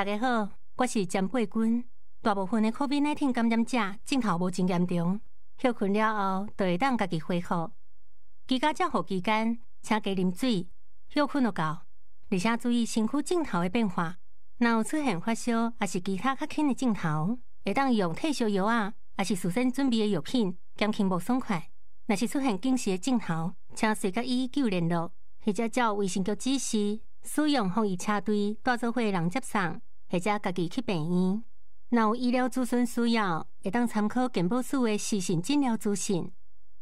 大家好，我是詹贵君。大部分的 COVID-19 感染者症状无真严重，休困了后就会当家己恢复。居家照护期间，请多啉水，休困了够，而且注意身体症状的变化。若有出现发烧或是其他较轻的症状，会当用退烧药啊，或是事先准备的药品，减轻无爽快。若是出现近视的症状，请随甲医救联络，或者照卫生局指示，使用防疫车队、大众会人接送。或者家己去病院，若有医疗咨询需要，会当参考健保署的视讯诊疗资讯，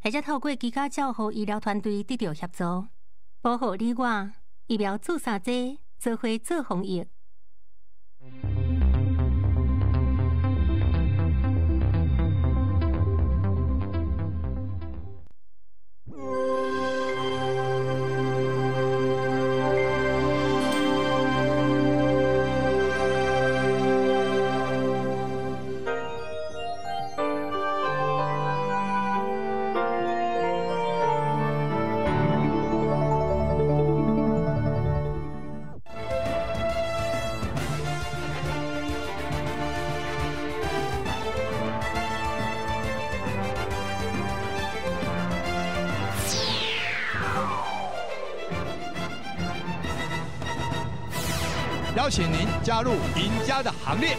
或者透过居家照护医疗团队得到协助，保护你我疫苗注射者做回做防疫。加入赢家的行列！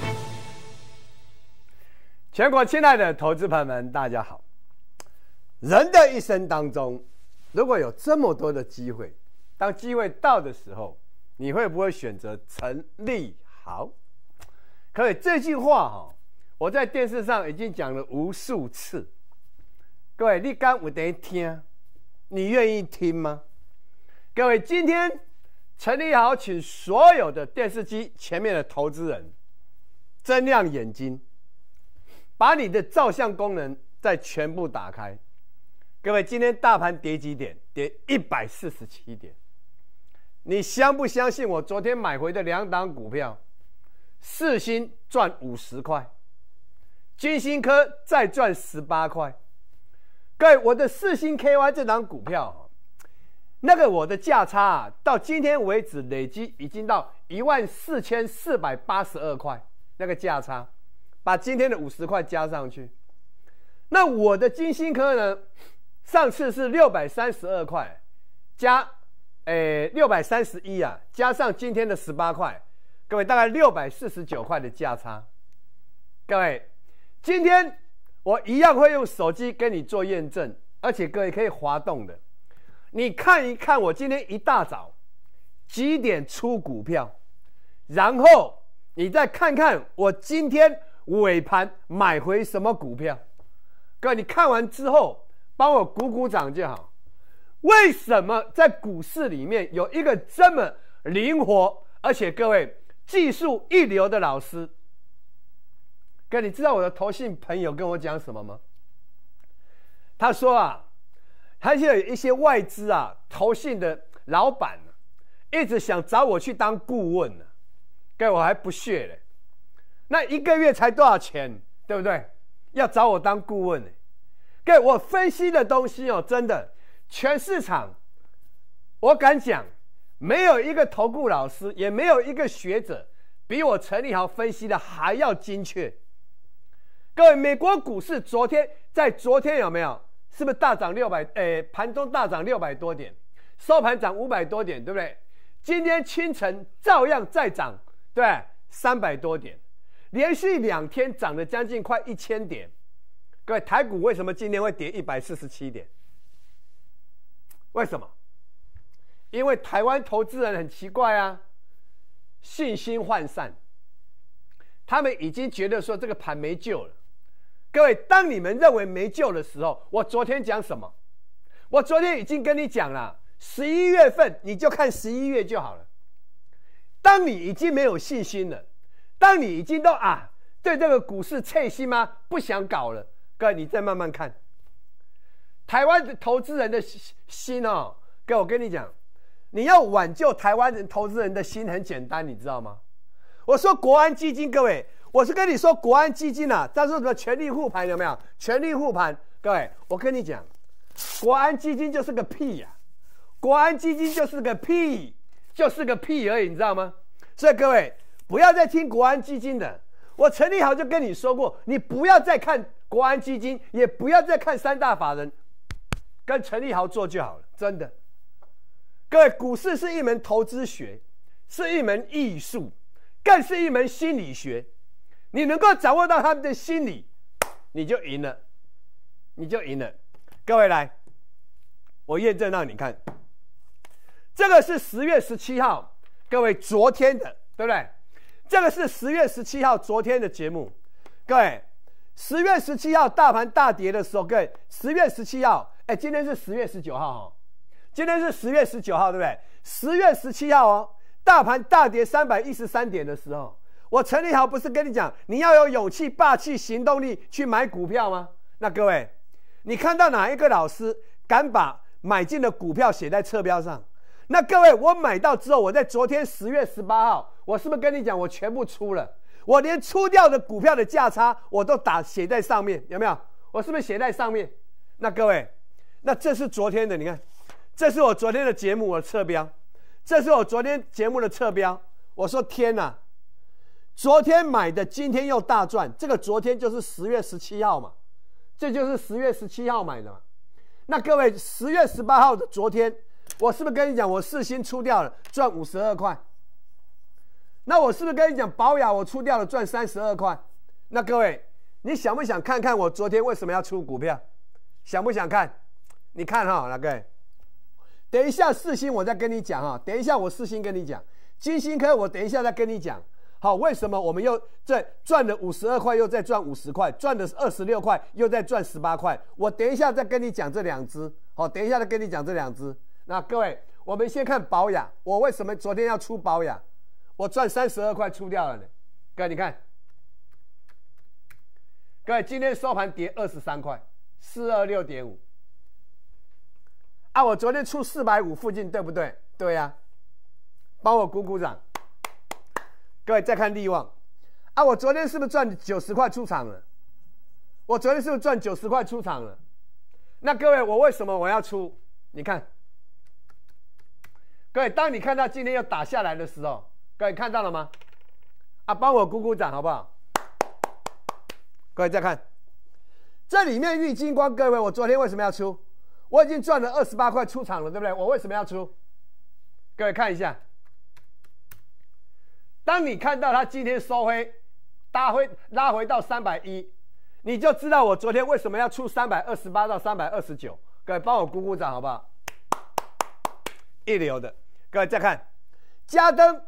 全国亲爱的投资朋友们，大家好！人的一生当中，如果有这么多的机会，当机会到的时候，你会不会选择成立好？各位，这句话哈，我在电视上已经讲了无数次。各位，你敢得听？你愿意听吗？各位，今天。陈立豪请所有的电视机前面的投资人睁亮眼睛，把你的照相功能再全部打开。各位，今天大盘跌几点？跌一百四十七点。你相不相信我昨天买回的两档股票？四星赚五十块，金星科再赚十八块。各位，我的四星 KY 这档股票。那个我的价差啊，到今天为止累计已经到一万四千四百八十二块，那个价差，把今天的五十块加上去。那我的金星科呢，上次是六百三十二块，加，诶六百三十一啊，加上今天的十八块，各位大概六百四十九块的价差。各位，今天我一样会用手机跟你做验证，而且各位可以滑动的。你看一看我今天一大早几点出股票，然后你再看看我今天尾盘买回什么股票，哥，你看完之后帮我鼓鼓掌就好。为什么在股市里面有一个这么灵活，而且各位技术一流的老师？哥，你知道我的投信朋友跟我讲什么吗？他说啊。还有一些外资啊，投信的老板啊，一直想找我去当顾问呢，给我还不屑嘞。那一个月才多少钱，对不对？要找我当顾问呢，给我分析的东西哦，真的全市场，我敢讲，没有一个投顾老师，也没有一个学者比我陈立豪分析的还要精确。各位，美国股市昨天在昨天有没有？是不是大涨六百？诶，盘中大涨六百多点，收盘涨五百多点，对不对？今天清晨照样在涨，对三百多点，连续两天涨了将近快一千点。各位台股为什么今天会跌一百四十七点？为什么？因为台湾投资人很奇怪啊，信心涣散，他们已经觉得说这个盘没救了。各位，当你们认为没救的时候，我昨天讲什么？我昨天已经跟你讲了，十一月份你就看十一月就好了。当你已经没有信心了，当你已经都啊对这个股市称心吗？不想搞了，各位，你再慢慢看。台湾的投资人的心哦，哥，我跟你讲，你要挽救台湾人投资人的心很简单，你知道吗？我说国安基金，各位。我是跟你说国安基金啊，他说什么全力护盘有没有？全力护盘，各位，我跟你讲，国安基金就是个屁呀！国安基金就是个屁，就是个屁而已，你知道吗？所以各位不要再听国安基金的。我陈立豪就跟你说过，你不要再看国安基金，也不要再看三大法人，跟陈立豪做就好了，真的。各位，股市是一门投资学，是一门艺术，更是一门心理学。你能够掌握到他们的心理，你就赢了，你就赢了。各位来，我验证让你看，这个是十月十七号，各位昨天的，对不对？这个是十月十七号昨天的节目，各位，十月十七号大盘大跌的时候，各位，十月十七号，哎，今天是十月十九号哈，今天是十月十九号，对不对？十月十七号哦，大盘大跌三百一十三点的时候。我陈立豪不是跟你讲，你要有勇气、霸气、行动力去买股票吗？那各位，你看到哪一个老师敢把买进的股票写在侧标上？那各位，我买到之后，我在昨天十月十八号，我是不是跟你讲，我全部出了？我连出掉的股票的价差我都打写在上面，有没有？我是不是写在上面？那各位，那这是昨天的，你看，这是我昨天的节目，我的侧标，这是我昨天节目的侧标。我说天哪！昨天买的，今天又大赚。这个昨天就是十月十七号嘛，这就是十月十七号买的嘛。那各位，十月十八号的昨天，我是不是跟你讲，我四星出掉了，赚五十二块？那我是不是跟你讲，保养我出掉了，赚三十二块？那各位，你想不想看看我昨天为什么要出股票？想不想看？你看哈，老各位，等一下四星我再跟你讲哈，等一下我四星跟你讲，金星科我等一下再跟你讲。好，为什么我们又在赚了五十二块，又在赚五十块，赚了二十六块，又在赚十八块？我等一下再跟你讲这两只。好，等一下再跟你讲这两只。那各位，我们先看保养。我为什么昨天要出保养？我赚三十二块出掉了呢？各位，你看，各位，今天收盘跌二十三块，四二六点五。啊，我昨天出四百五附近，对不对？对呀，帮我鼓鼓掌。各位再看利旺，啊，我昨天是不是赚九十块出场了？我昨天是不是赚九十块出场了？那各位，我为什么我要出？你看，各位，当你看到今天要打下来的时候，各位看到了吗？啊，帮我鼓鼓掌好不好？各位再看，这里面玉金光，各位，我昨天为什么要出？我已经赚了二十八块出场了，对不对？我为什么要出？各位看一下。当你看到它今天收回，拉回拉回到三百一，你就知道我昨天为什么要出三百二十八到三百二十九。各位帮我鼓鼓掌好不好？一流的，各位再看加登，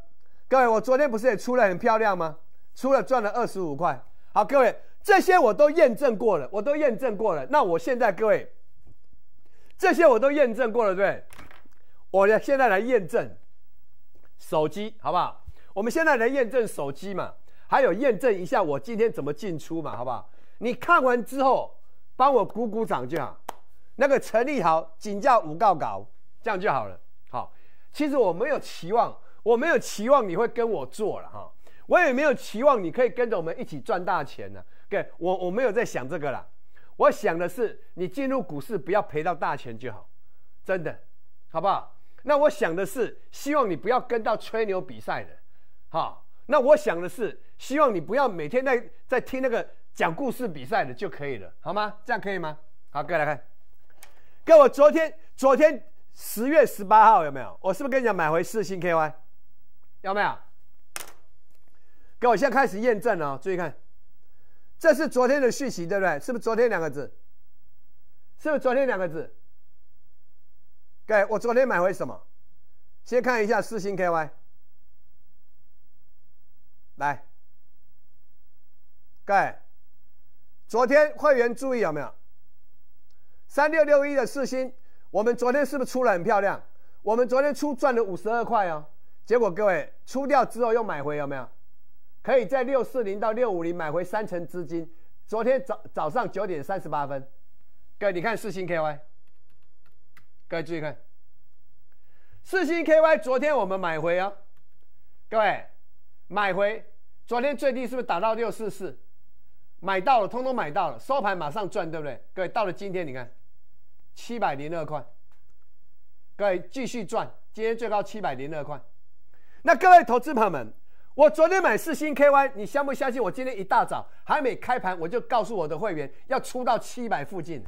各位我昨天不是也出了很漂亮吗？出了赚了二十五块。好，各位这些我都验证过了，我都验证过了。那我现在各位，这些我都验证过了，对不对？我呢，现在来验证手机好不好？我们现在来验证手机嘛，还有验证一下我今天怎么进出嘛，好不好？你看完之后帮我鼓鼓掌就好。那个陈立豪警叫五告稿，这样就好了。好，其实我没有期望，我没有期望你会跟我做了哈，我也没有期望你可以跟着我们一起赚大钱呢。给我，我没有在想这个啦。我想的是你进入股市不要赔到大钱就好，真的，好不好？那我想的是希望你不要跟到吹牛比赛的。好，那我想的是，希望你不要每天在在听那个讲故事比赛的就可以了，好吗？这样可以吗？好，各位来看，各位，我昨天昨天十月十八号有没有？我是不是跟你讲买回四星 KY？有没有？各位，我现在开始验证哦，注意看，这是昨天的讯息，对不对？是不是昨天两个字？是不是昨天两个字？各位，我昨天买回什么？先看一下四星 KY。来，各位，昨天会员注意有没有？三六六一的四星，我们昨天是不是出了很漂亮？我们昨天出赚了五十二块哦。结果各位出掉之后又买回有没有？可以在六四零到六五零买回三成资金。昨天早早上九点三十八分，各位你看四星 KY，各位注意看，四星 KY 昨天我们买回哦，各位。买回，昨天最低是不是打到六四四？买到了，通通买到了，收盘马上赚，对不对？各位到了今天，你看七百零二块，各位继续赚，今天最高七百零二块。那各位投资朋友们，我昨天买四星 KY，你相不相信？我今天一大早还没开盘，我就告诉我的会员要出到七百附近。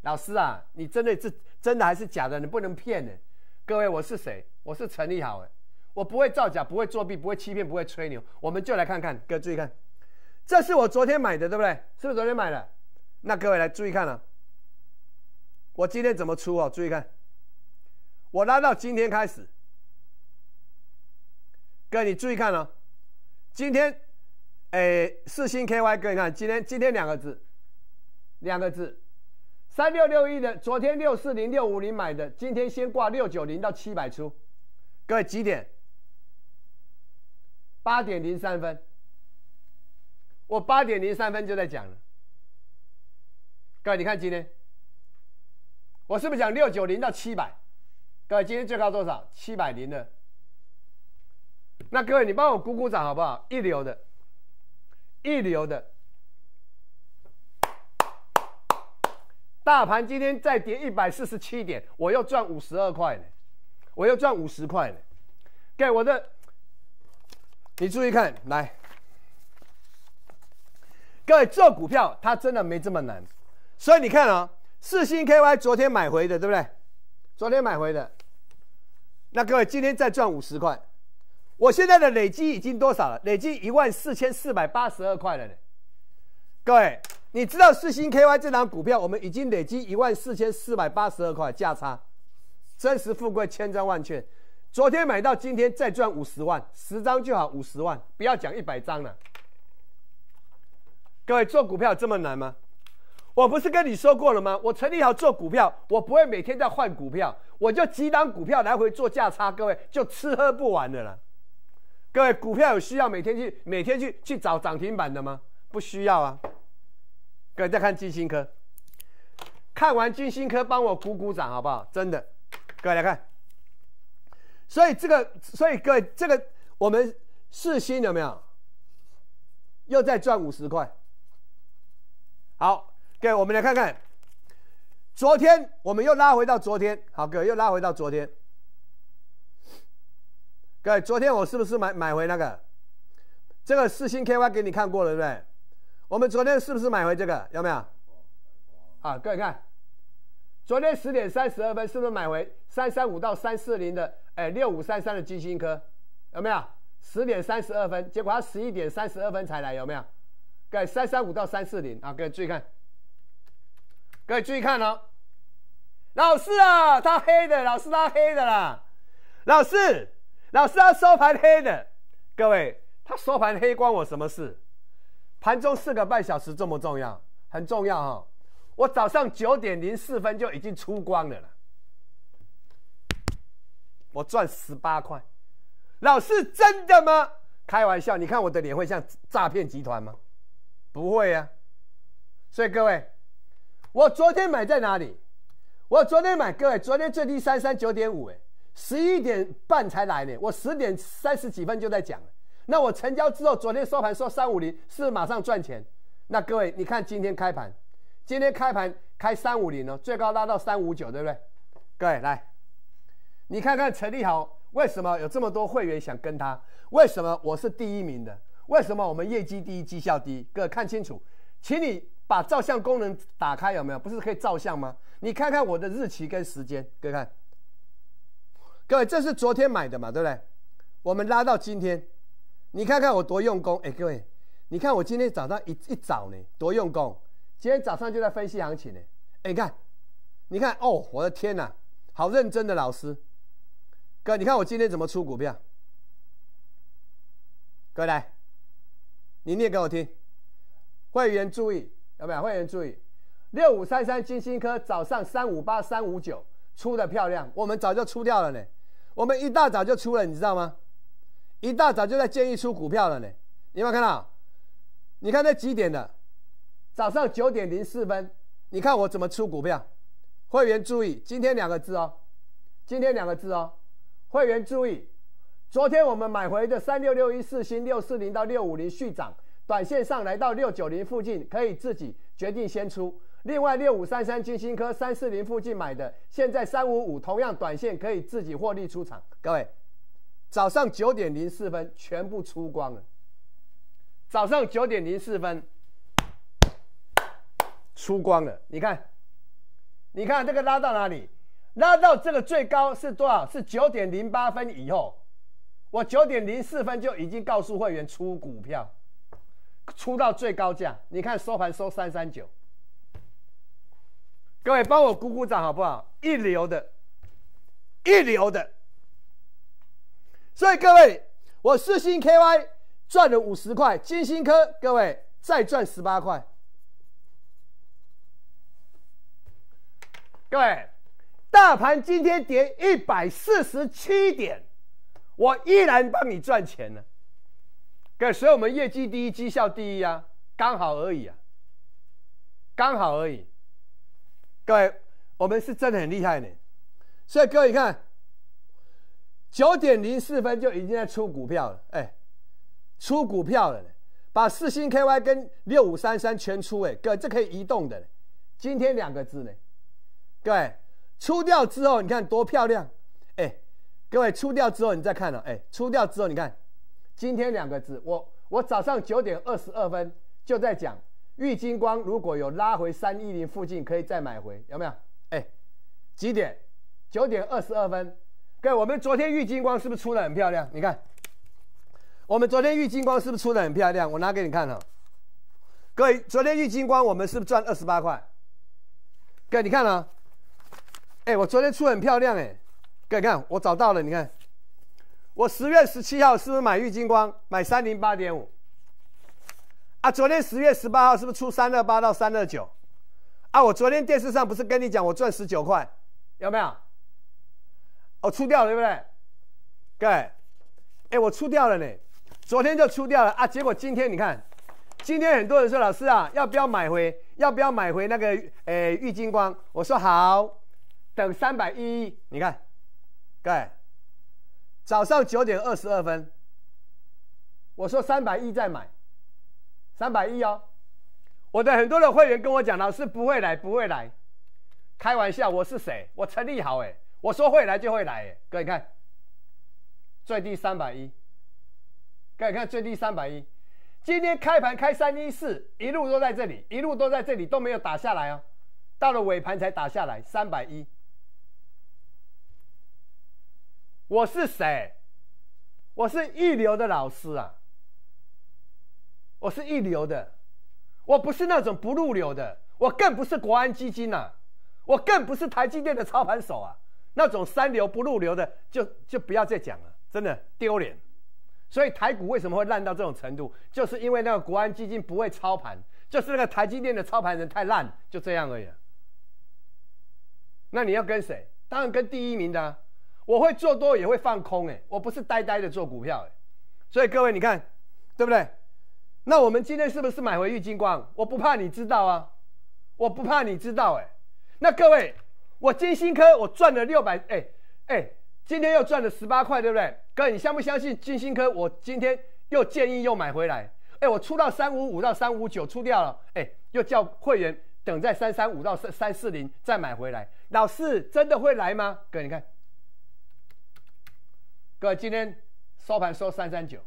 老师啊，你真的是真的还是假的？你不能骗人。各位，我是谁？我是陈立好。哎。我不会造假，不会作弊，不会欺骗，不会吹牛。我们就来看看，哥，注意看，这是我昨天买的，对不对？是不是昨天买的？那各位来注意看了，我今天怎么出哦？注意看，我拉到今天开始，哥，你注意看了，今天，哎，四星 KY，哥，你看，今天今天两个字，两个字，三六六一的，昨天六四零六五零买的，今天先挂六九零到七百出，各位几点？八点零三分，我八点零三分就在讲了。各位，你看今天我是不是讲六九零到七百？各位，今天最高多少？七百零的。那各位，你帮我鼓鼓掌好不好？一流的一流的。大盘今天再跌一百四十七点，我又赚五十二块呢，我又赚五十块呢。给我的。你注意看，来，各位做股票它真的没这么难，所以你看啊，四星 KY 昨天买回的，对不对？昨天买回的，那各位今天再赚五十块，我现在的累积已经多少了？累积一万四千四百八十二块了呢。各位，你知道四星 KY 这档股票，我们已经累积一万四千四百八十二块价差，真实富贵千真万确。昨天买到今天再赚五十万，十张就好，五十万不要讲一百张了。各位做股票这么难吗？我不是跟你说过了吗？我成立好做股票，我不会每天在换股票，我就几档股票来回做价差，各位就吃喝不完的了。各位股票有需要每天去每天去去找涨停板的吗？不需要啊。各位再看金星科，看完金星科帮我鼓鼓掌好不好？真的，各位来看。所以这个，所以各位，这个我们四星有没有？又再赚五十块。好，各位，我们来看看，昨天我们又拉回到昨天，好，各位又拉回到昨天。各位，昨天我是不是买买回那个？这个四星 K Y 给你看过了，对不对？我们昨天是不是买回这个？有没有？啊，各位看。昨天十点三十二分是不是买回三三五到三四零的？哎，六五三三的金星科，有没有？十点三十二分，结果他十一点三十二分才来，有没有？位三三五到三四零啊，各位注意看，各位注意看哦。老师啊，他黑的，老师他黑的啦。老师，老师他收盘黑的，各位他收盘黑关我什么事？盘中四个半小时重不重要？很重要哈。我早上九点零四分就已经出光了了，我赚十八块，老师真的吗？开玩笑，你看我的脸会像诈骗集团吗？不会啊，所以各位，我昨天买在哪里？我昨天买，各位昨天最低三三九点五，哎，十一点半才来呢，我十点三十几分就在讲那我成交之后，昨天收盘收三五零，是马上赚钱。那各位，你看今天开盘。今天开盘开三五零呢，最高拉到三五九，对不对？各位来，你看看陈立豪为什么有这么多会员想跟他？为什么我是第一名的？为什么我们业绩第一、绩效第一？各位看清楚，请你把照相功能打开，有没有？不是可以照相吗？你看看我的日期跟时间，各位看，各位这是昨天买的嘛，对不对？我们拉到今天，你看看我多用功，哎，各位，你看我今天早上一一早呢，多用功。今天早上就在分析行情呢，哎，你看，你看，哦，我的天哪，好认真的老师，哥，你看我今天怎么出股票，哥来，你念给我听，会员注意，有没有会员注意？六五三三金星科早上三五八三五九出的漂亮，我们早就出掉了呢，我们一大早就出了，你知道吗？一大早就在建议出股票了呢，有没有看到？你看这几点的。早上九点零四分，你看我怎么出股票？会员注意，今天两个字哦，今天两个字哦。会员注意，昨天我们买回的三六六一四星六四零到六五零续涨，短线上来到六九零附近，可以自己决定先出。另外六五三三金星科三四零附近买的，现在三五五同样短线可以自己获利出场。各位，早上九点零四分全部出光了。早上九点零四分。出光了，你看，你看这个拉到哪里？拉到这个最高是多少？是九点零八分以后，我九点零四分就已经告诉会员出股票，出到最高价。你看收盘收三三九，各位帮我鼓鼓掌好不好？一流的，一流的。所以各位，我四星 KY 赚了五十块，金星科各位再赚十八块。各位，大盘今天跌一百四十七点，我依然帮你赚钱呢。各位，所以我们业绩第一，绩效第一啊，刚好而已啊，刚好而已。各位，我们是真的很厉害呢。所以各位看，九点零四分就已经在出股票了，哎，出股票了，把四星 KY 跟六五三三全出，哎，各这可以移动的，今天两个字呢。各位出掉之后，你看多漂亮，哎，各位出掉之后你再看了，哎，出掉之后你看，今天两个字，我我早上九点二十二分就在讲，玉金光如果有拉回三一零附近，可以再买回，有没有？哎，几点？九点二十二分，各位，我们昨天玉金光是不是出的很漂亮？你看，我们昨天玉金光是不是出的很漂亮？我拿给你看了，各位，昨天玉金光我们是不是赚二十八块？各位，你看了？哎，我昨天出很漂亮哎，各位看，我找到了，你看，我十月十七号是不是买玉金光买三零八点五？啊，昨天十月十八号是不是出三二八到三二九？啊，我昨天电视上不是跟你讲我赚十九块，有没有？哦，出掉了，对不对？各位，哎，我出掉了呢，昨天就出掉了啊。结果今天你看，今天很多人说老师啊，要不要买回？要不要买回那个哎玉金光？我说好。等三百一，你看，哥，早上九点二十二分，我说三百一再买，三百一哦，我的很多的会员跟我讲老师不会来，不会来，开玩笑，我是谁？我陈立豪哎，我说会来就会来哎，各位看，最低三百一，各位看最低三百一，今天开盘开三一四，一路都在这里，一路都在这里都没有打下来哦，到了尾盘才打下来三百一。我是谁？我是一流的老师啊！我是一流的，我不是那种不入流的，我更不是国安基金呐，我更不是台积电的操盘手啊！那种三流不入流的，就就不要再讲了，真的丢脸。所以台股为什么会烂到这种程度？就是因为那个国安基金不会操盘，就是那个台积电的操盘人太烂，就这样而已。那你要跟谁？当然跟第一名的。我会做多也会放空哎，我不是呆呆的做股票哎，所以各位你看，对不对？那我们今天是不是买回郁金光？我不怕你知道啊，我不怕你知道哎。那各位，我金星科我赚了六百哎哎，今天又赚了十八块，对不对？哥，你相不相信金星科？我今天又建议又买回来，哎，我出到三五五到三五九出掉了，哎，又叫会员等在三三五到三三四零再买回来。老师真的会来吗？哥，你看。哥，今天收盘收三三九，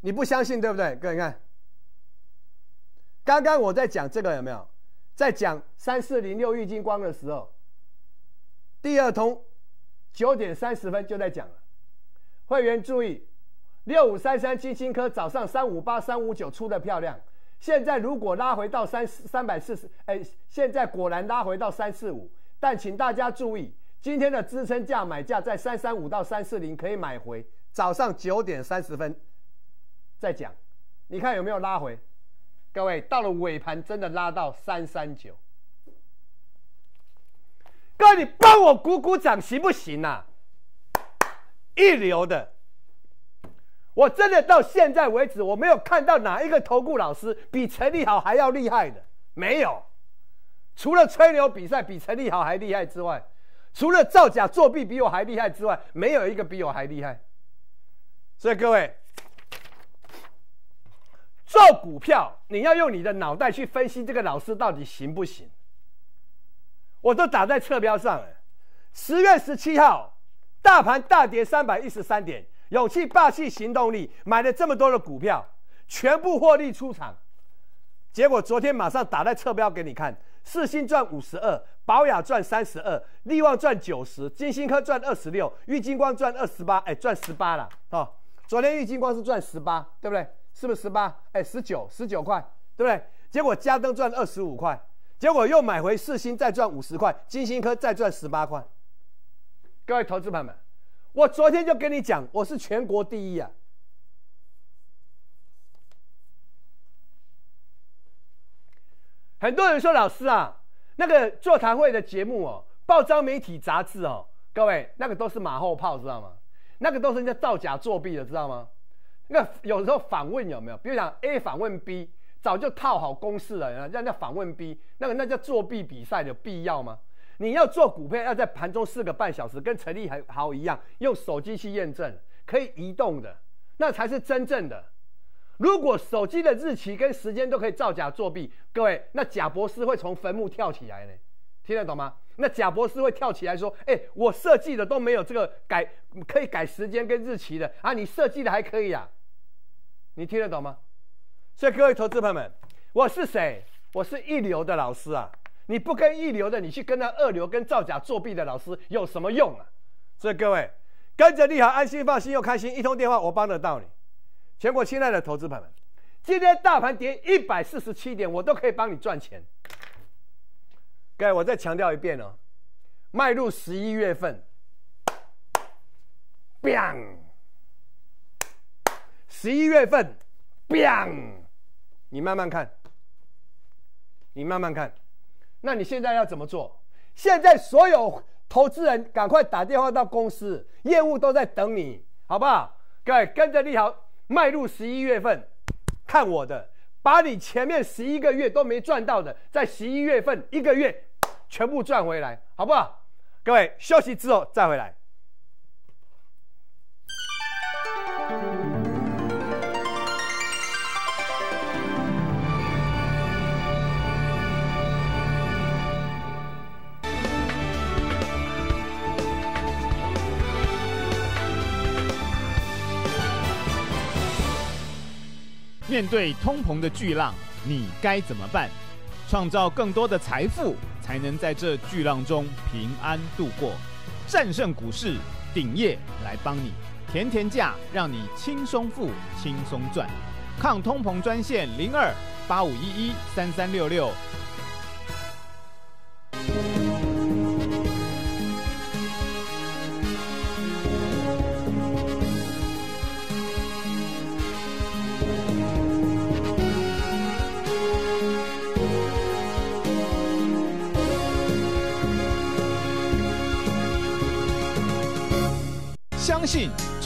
你不相信对不对？哥，你看，刚刚我在讲这个有没有？在讲三四零六豫金光的时候，第二通九点三十分就在讲了。会员注意，六五三三基金科早上三五八三五九出的漂亮，现在如果拉回到三三百四十，哎，现在果然拉回到三四五，但请大家注意。今天的支撑价买价在三三五到三四零可以买回，早上九点三十分再讲，你看有没有拉回？各位到了尾盘真的拉到三三九，各位你帮我鼓鼓掌行不行啊？一流的，我真的到现在为止我没有看到哪一个投顾老师比陈立好还要厉害的，没有，除了吹牛比赛比陈立好还厉害之外。除了造假作弊比我还厉害之外，没有一个比我还厉害。所以各位，做股票你要用你的脑袋去分析这个老师到底行不行。我都打在侧标上了。十月十七号，大盘大跌三百一十三点，勇气霸气行动力买了这么多的股票，全部获利出场。结果昨天马上打在侧标给你看。四星赚五十二，宝雅赚三十二，利旺赚九十，金星科赚二十六，玉金光赚二十八，哎赚十八了啊！昨天玉金光是赚十八，对不对？是不是十八？哎，十九，十九块，对不对？结果嘉登赚二十五块，结果又买回四星再赚五十块，金星科再赚十八块。各位投资朋友们，我昨天就跟你讲，我是全国第一啊！很多人说老师啊，那个座谈会的节目哦，报章媒体杂志哦，各位那个都是马后炮，知道吗？那个都是人家造假作弊的，知道吗？那有时候访问有没有？比如讲 A 访问 B，早就套好公式了，人家访问 B，那个那叫作弊比赛，有必要吗？你要做股票，要在盘中四个半小时，跟陈立还好一样，用手机去验证，可以移动的，那才是真正的。如果手机的日期跟时间都可以造假作弊，各位，那贾博士会从坟墓跳起来呢？听得懂吗？那贾博士会跳起来说：“哎，我设计的都没有这个改，可以改时间跟日期的啊！你设计的还可以啊？你听得懂吗？”所以各位投资朋友们，我是谁？我是一流的老师啊！你不跟一流的，你去跟那二流跟造假作弊的老师有什么用啊？所以各位跟着利好安心放心又开心，一通电话我帮得到你。全国亲爱的投资友们，今天大盘跌一百四十七点，我都可以帮你赚钱。各位，我再强调一遍哦，迈入十一月份，biang，十一月份，biang，你慢慢看，你慢慢看，那你现在要怎么做？现在所有投资人赶快打电话到公司，业务都在等你，好不好？各位，跟着利好。迈入十一月份，看我的，把你前面十一个月都没赚到的，在十一月份一个月，全部赚回来，好不好？各位休息之后再回来。面对通膨的巨浪，你该怎么办？创造更多的财富，才能在这巨浪中平安度过，战胜股市鼎业来帮你，甜甜价让你轻松富，轻松赚，抗通膨专线零二八五一一三三六六。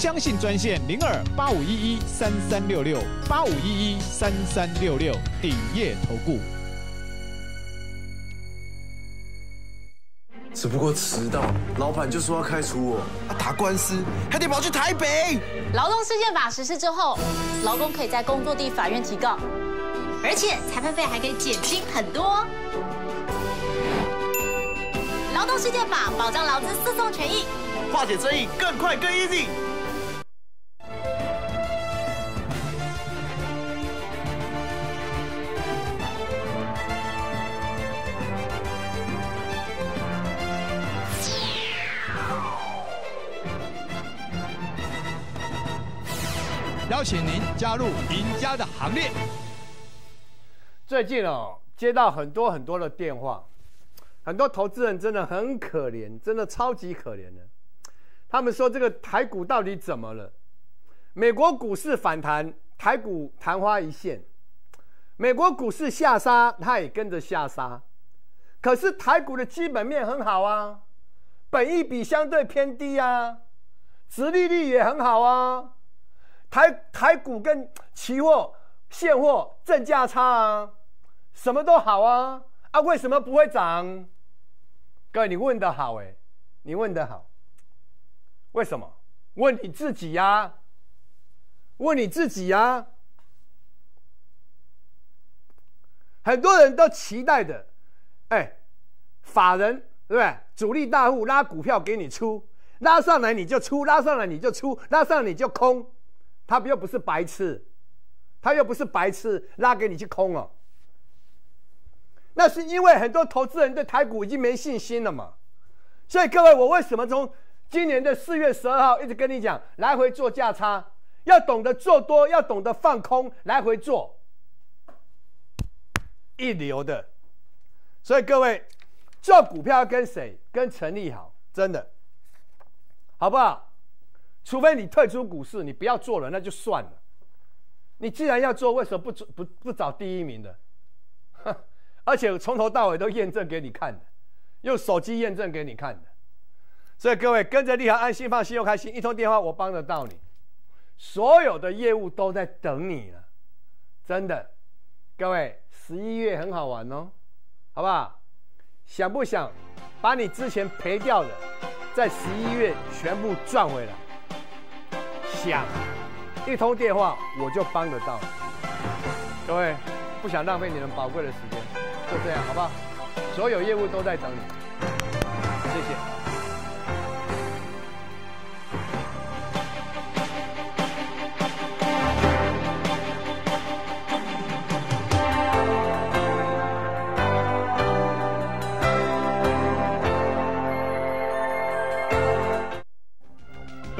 相信专线零二八五一一三三六六八五一一三三六六鼎业投顾。只不过迟到，老板就说要开除我，打官司还得跑去台北。劳动事件法实施之后，劳工可以在工作地法院提告，而且裁判费还可以减轻很多。劳动事件法保障劳资诉讼权益，化解争议更快更 easy。加入赢家的行列。最近哦，接到很多很多的电话，很多投资人真的很可怜，真的超级可怜的。他们说这个台股到底怎么了？美国股市反弹，台股昙花一现；美国股市下杀，它也跟着下杀。可是台股的基本面很好啊，本益比相对偏低啊，殖利率也很好啊。台台股跟期货、现货正价差啊，什么都好啊，啊，为什么不会涨？哥，你问的好哎，你问的好，为什么？问你自己呀，问你自己呀。很多人都期待的，哎，法人对不对？主力大户拉股票给你出，拉上来你就出，拉上来你就出，拉上来你就空。他又不是白痴，他又不是白痴拉给你去空了，那是因为很多投资人对台股已经没信心了嘛。所以各位，我为什么从今年的四月十二号一直跟你讲来回做价差，要懂得做多，要懂得放空，来回做一流的。所以各位做股票要跟谁？跟陈立好，真的，好不好？除非你退出股市，你不要做了，那就算了。你既然要做，为什么不不不找第一名的？而且从头到尾都验证给你看的，用手机验证给你看的。所以各位跟着立航，安心放心又开心。一通电话我帮得到你，所有的业务都在等你了，真的。各位，十一月很好玩哦，好不好？想不想把你之前赔掉的，在十一月全部赚回来？想一通电话，我就帮得到。各位，不想浪费你们宝贵的时间，就这样，好不好？所有业务都在等你，谢谢。